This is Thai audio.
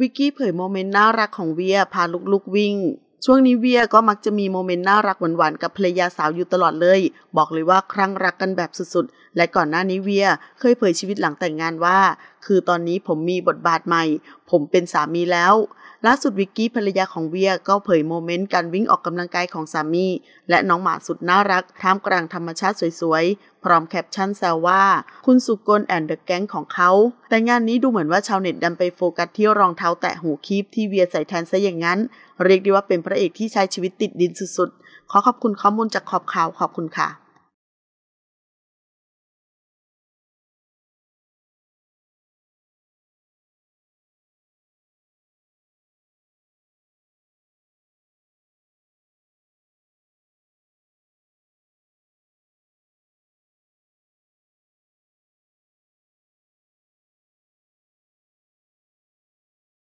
วิกกี้เผยโมเมนต์น่ารักของเวียพาลูกๆ วิ่ง ช่วงนี้เวียก็มักจะมีโมเมนต์น่ารักหวานๆ กับภรรยาสาวอยู่ตลอดเลย บอกเลยว่าครั้งรักกันแบบสุดๆ และก่อนหน้านี้เวีย เคยเผยชีวิตหลังแต่งงานว่าคือตอนนี้ผมมีบทบาทใหม่ ผมเป็นสามีแล้ว ล่าสุดวิกกี้ภรรยาของเวีย ก็เผยโมเมนต์การวิ่งออกกำลังกายของสามี และน้องหมาสุดน่ารักท่ามกลางธรรมชาติสวยๆ พร้อมแคปชั่นแซวว่า คุณสุกลแอนเดอะแก๊งของเขาแต่งานนี้ดูเหมือนว่าชาวเน็ต ดันไปโฟกัสที่รองเท้าแตะหูคีบที่เวียใส่แทนซะอย่างนั้น เรียกได้ว่าเป็นพระเอกที่ใช้ชีวิตติดดินสุดๆขอขอบคุณข้อมูลจากขอบข่าวขอบคุณค่ะ